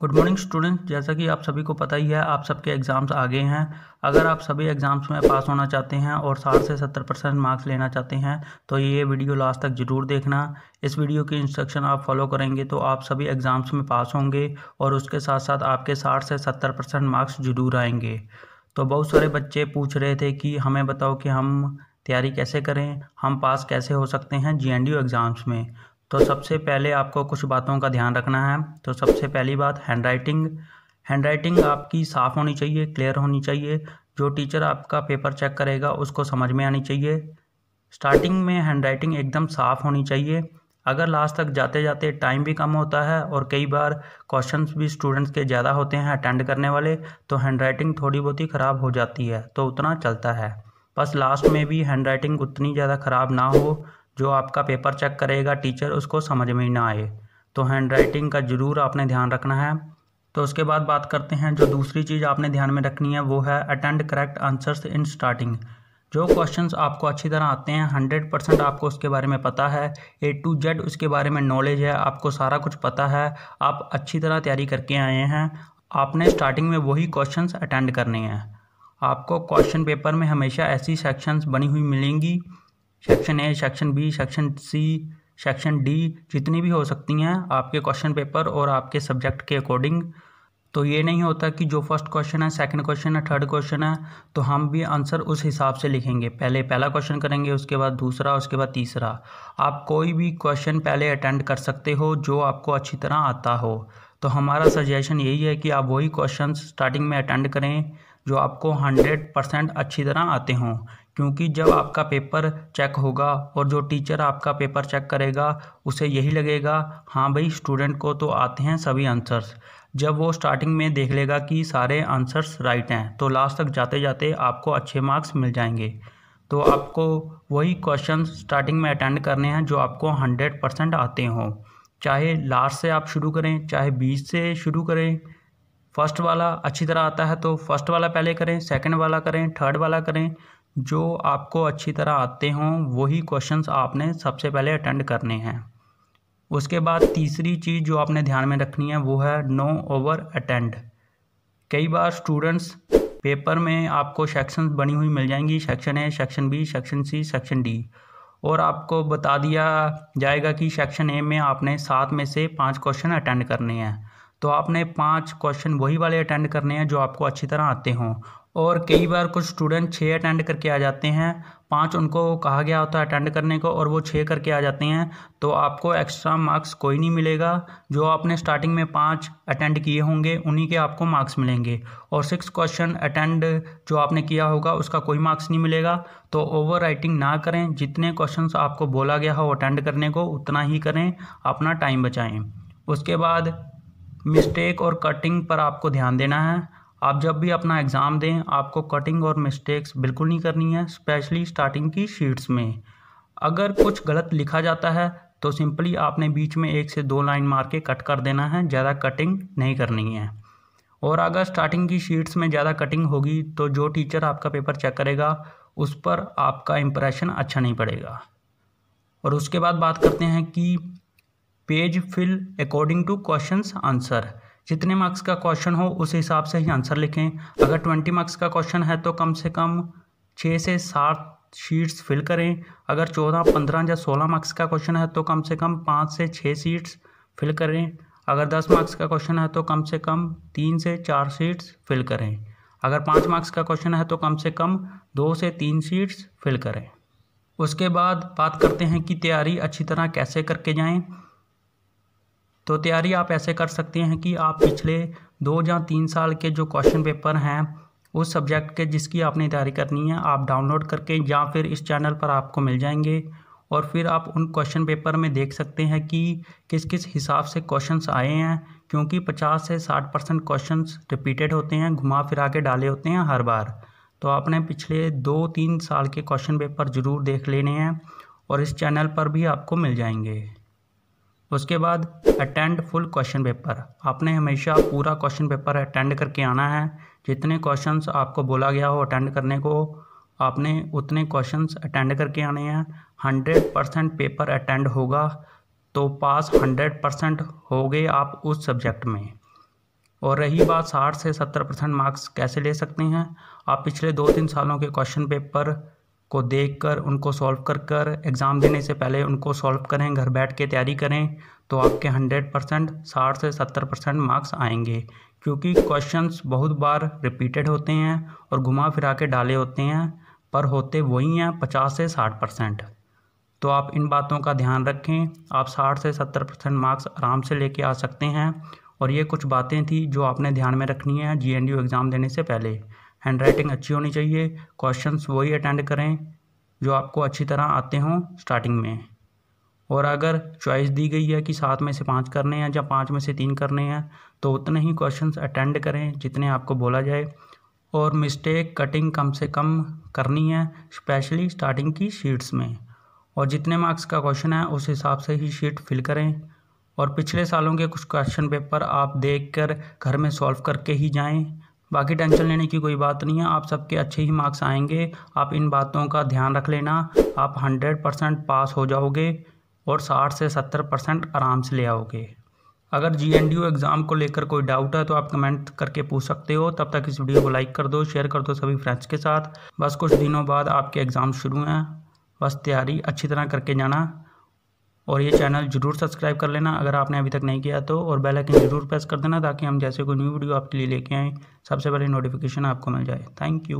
good morning student जैसा कि आप सभी को पता ही है आप सबके एग्ज़ाम्स आ गए हैं अगर आप सभी एग्ज़ाम्स में पास होना चाहते हैं और साठ से सत्तर परसेंट मार्क्स लेना चाहते हैं तो ये वीडियो लास्ट तक ज़रूर देखना इस वीडियो की इंस्ट्रक्शन आप फॉलो करेंगे तो आप सभी एग्ज़ाम्स में पास होंगे और उसके साथ साथ आपके साठ से सत्तर परसेंट मार्क्स ज़रूर आएंगे तो बहुत सारे बच्चे पूछ रहे थे कि हमें बताओ कि हम तैयारी कैसे करें हम पास कैसे हो सकते हैं जी एग्ज़ाम्स में तो सबसे पहले आपको कुछ बातों का ध्यान रखना है तो सबसे पहली बात हैंड राइटिंग हैंड राइटिंग आपकी साफ़ होनी चाहिए क्लियर होनी चाहिए जो टीचर आपका पेपर चेक करेगा उसको समझ में आनी चाहिए स्टार्टिंग में हैंड राइटिंग एकदम साफ़ होनी चाहिए अगर लास्ट तक जाते जाते टाइम भी कम होता है और कई बार क्वेश्चन भी स्टूडेंट्स के ज़्यादा होते हैं अटेंड करने वाले तो हैंड राइटिंग थोड़ी बहुत ही ख़राब हो जाती है तो उतना चलता है बस लास्ट में भी हैंड राइटिंग उतनी ज़्यादा ख़राब ना हो जो आपका पेपर चेक करेगा टीचर उसको समझ में ना आए तो हैंड राइटिंग का ज़रूर आपने ध्यान रखना है तो उसके बाद बात करते हैं जो दूसरी चीज़ आपने ध्यान में रखनी है वो है attend correct answers in starting जो क्वेश्चंस आपको अच्छी तरह आते हैं हंड्रेड परसेंट आपको उसके बारे में पता है ए टू जेड उसके बारे में नॉलेज है आपको सारा कुछ पता है आप अच्छी तरह तैयारी करके आए हैं आपने स्टार्टिंग में वही क्वेश्चंस अटेंड करने हैं आपको क्वेश्चन पेपर में हमेशा ऐसी सेक्शंस बनी हुई मिलेंगी section A section B section C section D जितनी भी हो सकती हैं आपके क्वेश्चन पेपर और आपके सब्जेक्ट के अकॉर्डिंग तो ये नहीं होता कि जो फर्स्ट क्वेश्चन है सेकंड क्वेश्चन है थर्ड क्वेश्चन है तो हम भी आंसर उस हिसाब से लिखेंगे पहले पहला क्वेश्चन करेंगे उसके बाद दूसरा उसके बाद तीसरा आप कोई भी क्वेश्चन पहले अटेंड कर सकते हो जो आपको अच्छी तरह आता हो तो हमारा सजेशन यही है कि आप वही क्वेश्चन स्टार्टिंग में अटेंड करें जो आपको हंड्रेड परसेंट अच्छी तरह आते हों क्योंकि जब आपका पेपर चेक होगा और जो टीचर आपका पेपर चेक करेगा उसे यही लगेगा हाँ भाई स्टूडेंट को तो आते हैं सभी आंसर्स जब वो स्टार्टिंग में देख लेगा कि सारे आंसर्स राइट हैं तो लास्ट तक जाते जाते आपको अच्छे मार्क्स मिल जाएंगे तो आपको वही क्वेश्चन स्टार्टिंग में अटेंड करने हैं जो आपको हंड्रेड परसेंट आते हों चाहे लास्ट से आप शुरू करें चाहे बीस से शुरू करें फर्स्ट वाला अच्छी तरह आता है तो फर्स्ट वाला पहले करें सेकंड वाला करें थर्ड वाला करें जो आपको अच्छी तरह आते हों वही क्वेश्चंस आपने सबसे पहले अटेंड करने हैं उसके बाद तीसरी चीज़ जो आपने ध्यान में रखनी है वो है नो ओवर अटेंड कई बार स्टूडेंट्स पेपर में आपको सेक्शन बनी हुई मिल जाएंगी section A section B section C section D और आपको बता दिया जाएगा कि सेक्शन ए में आपने सात में से पाँच क्वेश्चन अटेंड करने हैं तो आपने पाँच क्वेश्चन वही वाले अटेंड करने हैं जो आपको अच्छी तरह आते हों और कई बार कुछ स्टूडेंट छः अटेंड करके आ जाते हैं पाँच उनको कहा गया होता है अटेंड करने को और वो छः करके आ जाते हैं तो आपको एक्स्ट्रा मार्क्स कोई नहीं मिलेगा जो आपने स्टार्टिंग में पाँच अटेंड किए होंगे उन्हीं के आपको मार्क्स मिलेंगे और सिक्स क्वेश्चन अटेंड जो आपने किया होगा उसका कोई मार्क्स नहीं मिलेगा तो ओवर राइटिंग ना करें जितने क्वेश्चन आपको बोला गया हो अटेंड करने को उतना ही करें अपना टाइम बचाएँ उसके बाद मिस्टेक और कटिंग पर आपको ध्यान देना है आप जब भी अपना एग्ज़ाम दें आपको कटिंग और मिस्टेक्स बिल्कुल नहीं करनी है स्पेशली स्टार्टिंग की शीट्स में अगर कुछ गलत लिखा जाता है तो सिंपली आपने बीच में एक से दो लाइन मार के कट कर देना है ज़्यादा कटिंग नहीं करनी है और अगर स्टार्टिंग की शीट्स में ज़्यादा कटिंग होगी तो जो टीचर आपका पेपर चेक करेगा उस पर आपका इम्प्रेशन अच्छा नहीं पड़ेगा और उसके बाद बात करते हैं कि page fill according to questions answer जितने मार्क्स का क्वेश्चन हो उस हिसाब से ही आंसर लिखें अगर ट्वेंटी मार्क्स का क्वेश्चन है तो कम से कम छः से सात शीट्स फिल करें अगर चौदह पंद्रह या सोलह मार्क्स का क्वेश्चन है तो कम से कम पाँच से छः सीट्स फिल करें अगर दस मार्क्स का क्वेश्चन है तो कम से कम तीन से चार सीट्स फिल करें अगर पाँच मार्क्स का क्वेश्चन है तो कम से कम दो से तीन सीट्स फिल करें उसके बाद बात करते हैं कि तैयारी अच्छी तरह कैसे करके जाएं तो तैयारी आप ऐसे कर सकते हैं कि आप पिछले दो या तीन साल के जो क्वेश्चन पेपर हैं उस सब्जेक्ट के जिसकी आपने तैयारी करनी है आप डाउनलोड करके या फिर इस चैनल पर आपको मिल जाएंगे और फिर आप उन क्वेश्चन पेपर में देख सकते हैं कि किस किस हिसाब से क्वेश्चंस आए हैं क्योंकि 50 से 60 परसेंट क्वेश्चन रिपीटेड होते हैं घुमा फिरा के डाले होते हैं हर बार तो आपने पिछले दो तीन साल के क्वेश्चन पेपर ज़रूर देख लेने हैं और इस चैनल पर भी आपको मिल जाएंगे उसके बाद अटेंड फुल क्वेश्चन पेपर आपने हमेशा पूरा क्वेश्चन पेपर अटेंड करके आना है जितने क्वेश्चंस आपको बोला गया हो अटेंड करने को आपने उतने क्वेश्चंस अटेंड करके आने हैं हंड्रेड परसेंट पेपर अटेंड होगा तो पास हंड्रेड परसेंट हो गए आप उस सब्जेक्ट में और रही बात साठ से सत्तर परसेंट मार्क्स कैसे ले सकते हैं आप पिछले दो तीन सालों के क्वेश्चन पेपर को देख कर उनको सॉल्व कर कर एग्ज़ाम देने से पहले उनको सॉल्व करें घर बैठ के तैयारी करें तो आपके हंड्रेड परसेंट साठ से सत्तर परसेंट मार्क्स आएंगे क्योंकि क्वेश्चंस बहुत बार रिपीटेड होते हैं और घुमा फिरा के डाले होते हैं पर होते वही हैं पचास से साठ परसेंट तो आप इन बातों का ध्यान रखें आप साठ से सत्तर परसेंट मार्क्स आराम से लेके आ सकते हैं और ये कुछ बातें थी जो आपने ध्यान में रखनी है जी एग्ज़ाम देने से पहले हैंड राइटिंग अच्छी होनी चाहिए क्वेश्चंस वही अटेंड करें जो आपको अच्छी तरह आते हों स्टार्टिंग में और अगर चॉइस दी गई है कि सात में से पाँच करने हैं या पाँच में से तीन करने हैं तो उतने ही क्वेश्चंस अटेंड करें जितने आपको बोला जाए और मिस्टेक कटिंग कम से कम करनी है स्पेशली स्टार्टिंग की शीट्स में और जितने मार्क्स का क्वेश्चन है उस हिसाब से ही शीट फिल करें और पिछले सालों के कुछ क्वेश्चन पेपर आप कर घर में सॉल्व करके ही जाएँ बाकी टेंशन लेने की कोई बात नहीं है आप सबके अच्छे ही मार्क्स आएंगे आप इन बातों का ध्यान रख लेना आप हंड्रेड परसेंट पास हो जाओगे और साठ से सत्तर परसेंट आराम से ले आओगे अगर जी एग्ज़ाम को लेकर कोई डाउट है तो आप कमेंट करके पूछ सकते हो तब तक इस वीडियो को लाइक कर दो शेयर कर दो सभी फ्रेंड्स के साथ बस कुछ दिनों बाद आपके एग्ज़ाम शुरू हैं बस तैयारी अच्छी तरह करके जाना और ये चैनल जरूर सब्सक्राइब कर लेना अगर आपने अभी तक नहीं किया तो और बेल आइकन जरूर प्रेस कर देना ताकि हम जैसे कोई न्यू वीडियो आपके लिए लेके आएँ सबसे पहले नोटिफिकेशन आपको मिल जाए थैंक यू